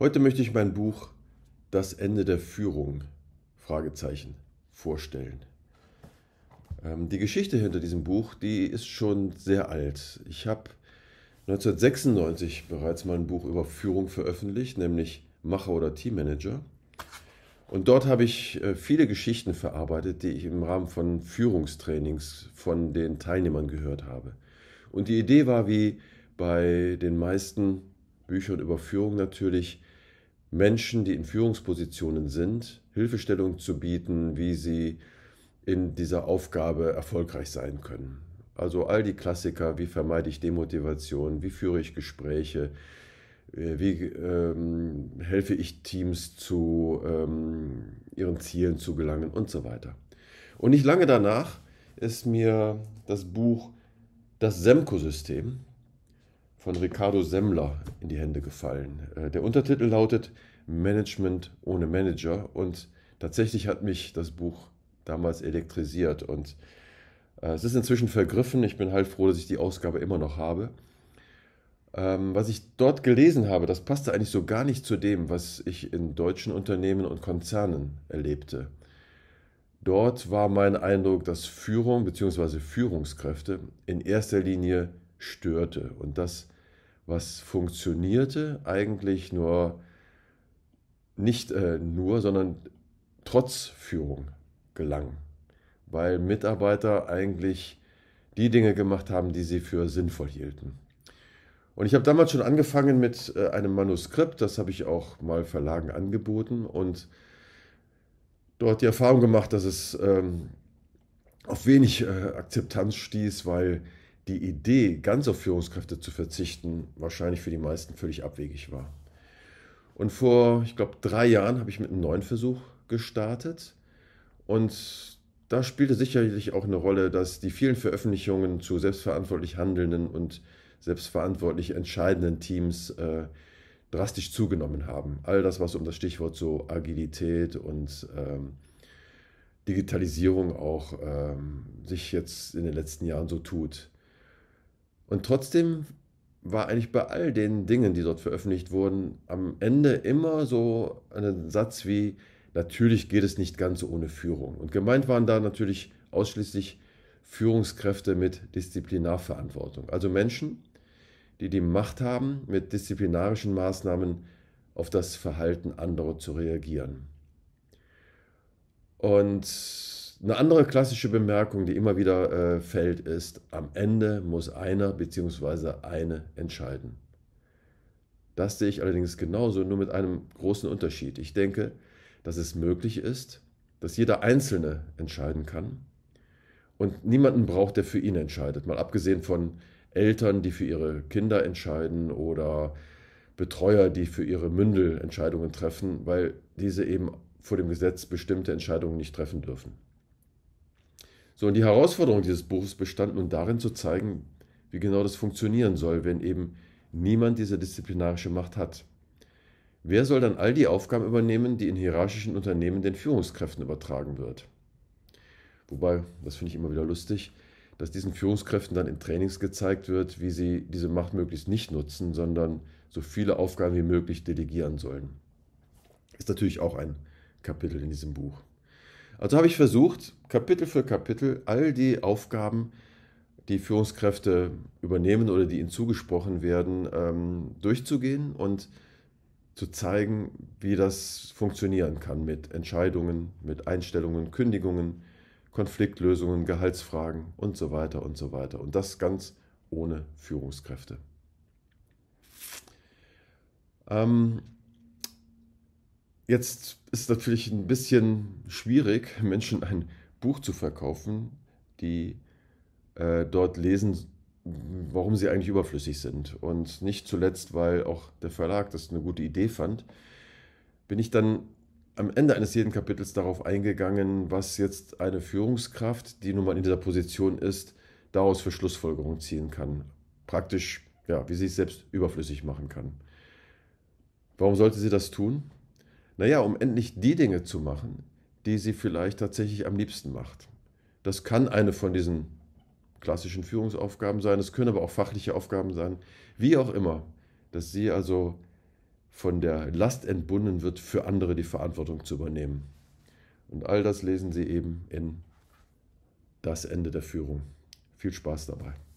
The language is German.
Heute möchte ich mein Buch Das Ende der Führung vorstellen. Ähm, die Geschichte hinter diesem Buch, die ist schon sehr alt. Ich habe 1996 bereits mein Buch über Führung veröffentlicht, nämlich Macher oder Teammanager. Und dort habe ich äh, viele Geschichten verarbeitet, die ich im Rahmen von Führungstrainings von den Teilnehmern gehört habe. Und die Idee war, wie bei den meisten Bücher und über Führung natürlich Menschen, die in Führungspositionen sind, Hilfestellung zu bieten, wie sie in dieser Aufgabe erfolgreich sein können. Also all die Klassiker, wie vermeide ich Demotivation, wie führe ich Gespräche, äh, wie ähm, helfe ich Teams zu ähm, ihren Zielen zu gelangen und so weiter. Und nicht lange danach ist mir das Buch Das Semco-System von Ricardo Semmler in die Hände gefallen. Äh, der Untertitel lautet Management ohne Manager und tatsächlich hat mich das Buch damals elektrisiert und äh, es ist inzwischen vergriffen. Ich bin halt froh, dass ich die Ausgabe immer noch habe. Ähm, was ich dort gelesen habe, das passte eigentlich so gar nicht zu dem, was ich in deutschen Unternehmen und Konzernen erlebte. Dort war mein Eindruck, dass Führung bzw. Führungskräfte in erster Linie störte und das was funktionierte, eigentlich nur nicht äh, nur, sondern trotz Führung gelang, weil Mitarbeiter eigentlich die Dinge gemacht haben, die sie für sinnvoll hielten. Und ich habe damals schon angefangen mit äh, einem Manuskript, das habe ich auch mal Verlagen angeboten und dort die Erfahrung gemacht, dass es ähm, auf wenig äh, Akzeptanz stieß, weil die Idee, ganz auf Führungskräfte zu verzichten, wahrscheinlich für die meisten völlig abwegig war. Und vor, ich glaube, drei Jahren habe ich mit einem neuen Versuch gestartet. Und da spielte sicherlich auch eine Rolle, dass die vielen Veröffentlichungen zu selbstverantwortlich handelnden und selbstverantwortlich entscheidenden Teams äh, drastisch zugenommen haben. All das, was um das Stichwort so Agilität und ähm, Digitalisierung auch ähm, sich jetzt in den letzten Jahren so tut. Und trotzdem war eigentlich bei all den Dingen, die dort veröffentlicht wurden, am Ende immer so ein Satz wie, natürlich geht es nicht ganz ohne Führung. Und gemeint waren da natürlich ausschließlich Führungskräfte mit Disziplinarverantwortung. Also Menschen, die die Macht haben, mit disziplinarischen Maßnahmen auf das Verhalten anderer zu reagieren. Und eine andere klassische Bemerkung, die immer wieder äh, fällt, ist, am Ende muss einer bzw. eine entscheiden. Das sehe ich allerdings genauso, nur mit einem großen Unterschied. Ich denke, dass es möglich ist, dass jeder Einzelne entscheiden kann und niemanden braucht, der für ihn entscheidet. Mal abgesehen von Eltern, die für ihre Kinder entscheiden oder Betreuer, die für ihre Mündel Entscheidungen treffen, weil diese eben vor dem Gesetz bestimmte Entscheidungen nicht treffen dürfen. So, und die Herausforderung dieses Buches bestand nun darin zu zeigen, wie genau das funktionieren soll, wenn eben niemand diese disziplinarische Macht hat. Wer soll dann all die Aufgaben übernehmen, die in hierarchischen Unternehmen den Führungskräften übertragen wird? Wobei, das finde ich immer wieder lustig, dass diesen Führungskräften dann in Trainings gezeigt wird, wie sie diese Macht möglichst nicht nutzen, sondern so viele Aufgaben wie möglich delegieren sollen. Ist natürlich auch ein Kapitel in diesem Buch. Also habe ich versucht, Kapitel für Kapitel all die Aufgaben, die Führungskräfte übernehmen oder die ihnen zugesprochen werden, ähm, durchzugehen und zu zeigen, wie das funktionieren kann mit Entscheidungen, mit Einstellungen, Kündigungen, Konfliktlösungen, Gehaltsfragen und so weiter und so weiter. Und das ganz ohne Führungskräfte. Ähm, Jetzt ist es natürlich ein bisschen schwierig, Menschen ein Buch zu verkaufen, die äh, dort lesen, warum sie eigentlich überflüssig sind. Und nicht zuletzt, weil auch der Verlag das eine gute Idee fand, bin ich dann am Ende eines jeden Kapitels darauf eingegangen, was jetzt eine Führungskraft, die nun mal in dieser Position ist, daraus für Schlussfolgerungen ziehen kann. Praktisch, ja, wie sie es selbst überflüssig machen kann. Warum sollte sie das tun? Naja, um endlich die Dinge zu machen, die sie vielleicht tatsächlich am liebsten macht. Das kann eine von diesen klassischen Führungsaufgaben sein, es können aber auch fachliche Aufgaben sein, wie auch immer, dass sie also von der Last entbunden wird, für andere die Verantwortung zu übernehmen. Und all das lesen Sie eben in Das Ende der Führung. Viel Spaß dabei.